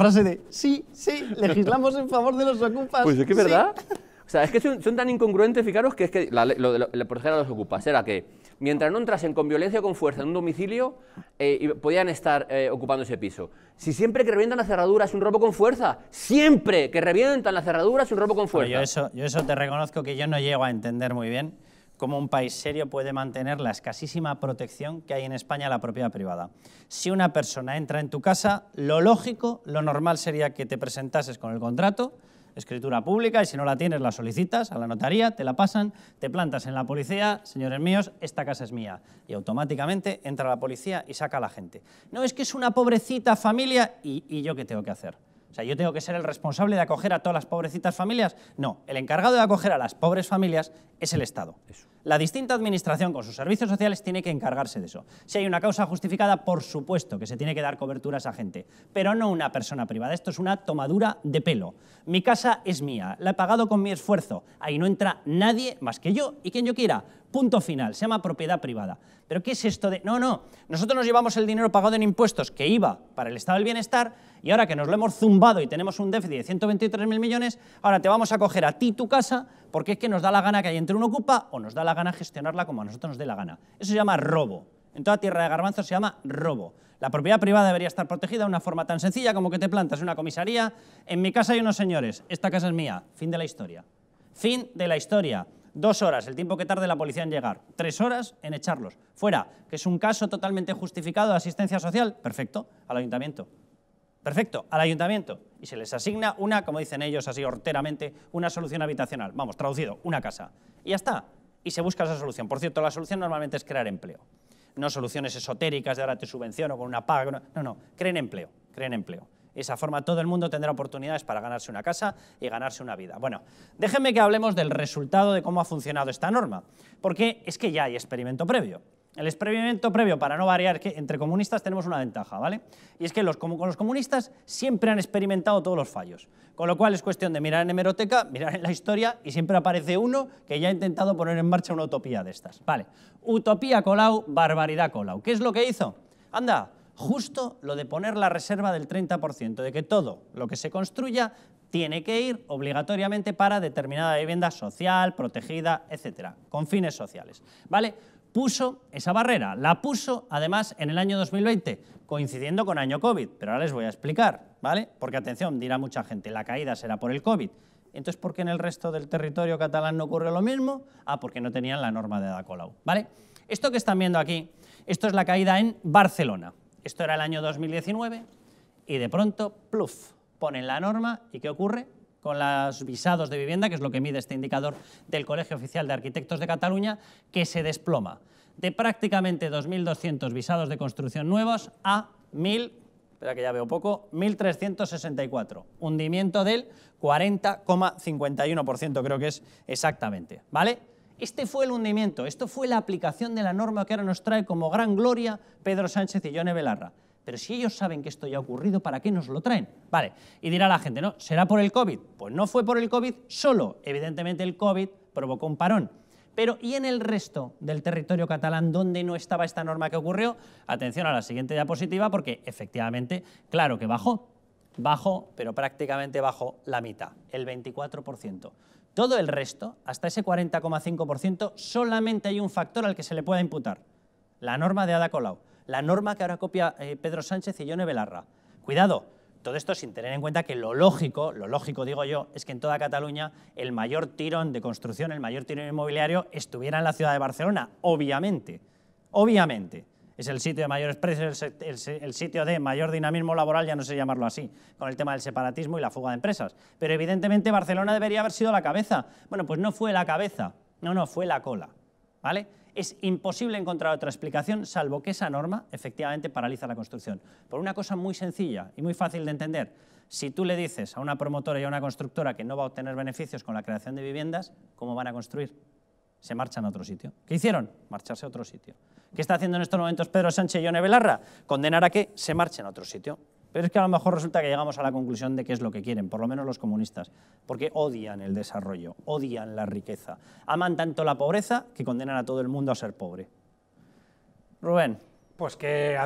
frase de sí, sí, legislamos en favor de los ocupas. Pues es que es verdad. O sea, es que son, tan incongruentes, fijaros, que es que la, lo, de proteger a los ocupas era que mientras no entrasen con violencia o con fuerza en un domicilio, eh, podían estar eh, ocupando ese piso. Si siempre que revientan las cerraduras es un robo con fuerza, siempre que revientan las cerraduras es un robo con fuerza. Yo eso, yo eso te reconozco que yo no llego a entender muy bien cómo un país serio puede mantener la escasísima protección que hay en España a la propiedad privada. Si una persona entra en tu casa, lo lógico, lo normal sería que te presentases con el contrato, escritura pública, y si no la tienes, la solicitas a la notaría, te la pasan, te plantas en la policía, señores míos, esta casa es mía. Y automáticamente entra la policía y saca a la gente. No, es que es una pobrecita familia y, yo qué tengo que hacer. O sea, yo tengo que ser el responsable de acoger a todas las pobrecitas familias. No, el encargado de acoger a las pobres familias es el Estado. La distinta administración con sus servicios sociales tiene que encargarse de eso. Si hay una causa justificada, por supuesto que se tiene que dar cobertura a gente, pero no una persona privada. Esto es una tomadura de pelo. Mi casa es mía, la he pagado con mi esfuerzo. Ahí no entra nadie más que yo y quien yo quiera. Punto final, se llama propiedad privada. Pero ¿qué es esto de.? No, no, nosotros nos llevamos el dinero pagado en impuestos que iba para el Estado del Bienestar y ahora que nos lo hemos zumbado y tenemos un déficit de mil millones, ahora te vamos a coger a ti tu casa porque es que nos da la gana que hay entre uno ocupa o nos da la la gana gestionarla como a nosotros nos dé la gana. Eso se llama robo. En toda tierra de garbanzos se llama robo. La propiedad privada debería estar protegida de una forma tan sencilla como que te plantas una comisaría, en mi casa hay unos señores, esta casa es mía, fin de la historia. Fin de la historia. Dos horas, el tiempo que tarde la policía en llegar. Tres horas en echarlos. Fuera, que es un caso totalmente justificado de asistencia social. Perfecto, al ayuntamiento. Perfecto, al ayuntamiento. Y se les asigna una, como dicen ellos así horteramente, una solución habitacional. Vamos, traducido, una casa. Y ya está y se busca esa solución. Por cierto, la solución normalmente es crear empleo. No soluciones esotéricas de ahora subvención o con una paga. No, no, creen empleo, creen empleo. esa forma todo el mundo tendrá oportunidades para ganarse una casa y ganarse una vida. Bueno, déjenme que hablemos del resultado de cómo ha funcionado esta norma, porque es que ya hay experimento previo. El experimento previo, para no variar, que entre comunistas tenemos una ventaja, ¿vale? Y es que los, como, los comunistas siempre han experimentado todos los fallos. Con lo cual es cuestión de mirar en hemeroteca, mirar en la historia y siempre aparece uno que ya ha intentado poner en marcha una utopía de estas. Vale. Utopía Colau, barbaridad Colau. ¿Qué es lo que hizo? Anda, justo lo de poner la reserva del 30%, de que todo lo que se construya tiene que ir obligatoriamente para determinada vivienda social, protegida, etcétera, con fines sociales. ¿Vale? Puso esa barrera, la puso además en el año 2020, coincidiendo con año COVID, pero ahora les voy a explicar, ¿vale? Porque atención, dirá mucha gente, la caída será por el COVID. Entonces, ¿por qué en el resto del territorio catalán no ocurre lo mismo? Ah, porque no tenían la norma de Ada ¿vale? Esto que están viendo aquí, esto es la caída en Barcelona, esto era el año 2019 y de pronto, pluf, ponen la norma y ¿qué ocurre? con los visados de vivienda, que es lo que mide este indicador del Colegio Oficial de Arquitectos de Cataluña, que se desploma de prácticamente 2.200 visados de construcción nuevos a 1.000, espera que ya veo poco, 1.364, hundimiento del 40,51% creo que es exactamente, ¿vale? Este fue el hundimiento, esto fue la aplicación de la norma que ahora nos trae como gran gloria Pedro Sánchez y Yone Belarra. Pero si ellos saben que esto ya ha ocurrido, ¿para qué nos lo traen? Vale, y dirá la gente, ¿no? ¿Será por el COVID? Pues no fue por el COVID solo. Evidentemente el COVID provocó un parón. Pero ¿y en el resto del territorio catalán donde no estaba esta norma que ocurrió? Atención a la siguiente diapositiva porque efectivamente, claro que bajó. Bajó, pero prácticamente bajó la mitad, el 24%. Todo el resto, hasta ese 40,5%, solamente hay un factor al que se le pueda imputar. La norma de Ada Colau. La norma que ahora copia eh, Pedro Sánchez y Yone Belarra. Cuidado, todo esto sin tener en cuenta que lo lógico, lo lógico digo yo, es que en toda Cataluña el mayor tirón de construcción, el mayor tirón inmobiliario estuviera en la ciudad de Barcelona, obviamente. Obviamente es el sitio de mayores precios, el, sitio de mayor dinamismo laboral, ya no sé llamarlo así, con el tema del separatismo y la fuga de empresas. Pero evidentemente Barcelona debería haber sido la cabeza. Bueno, pues no fue la cabeza, no, no, fue la cola. ¿Vale? Es imposible encontrar otra explicación, salvo que esa norma efectivamente paraliza la construcción. Por una cosa muy sencilla y muy fácil de entender. Si tú le dices a una promotora y a una constructora que no va a obtener beneficios con la creación de viviendas, ¿cómo van a construir? se marchan a otro sitio. ¿Qué hicieron? Marcharse a otro sitio. ¿Qué está haciendo en estos momentos Pedro Sánchez y Yone Belarra? Condenar a que se marchen a otro sitio. Pero es que a lo mejor resulta que llegamos a la conclusión de qué es lo que quieren, por lo menos los comunistas, porque odian el desarrollo, odian la riqueza, aman tanto la pobreza que condenan a todo el mundo a ser pobre. Rubén. Pues que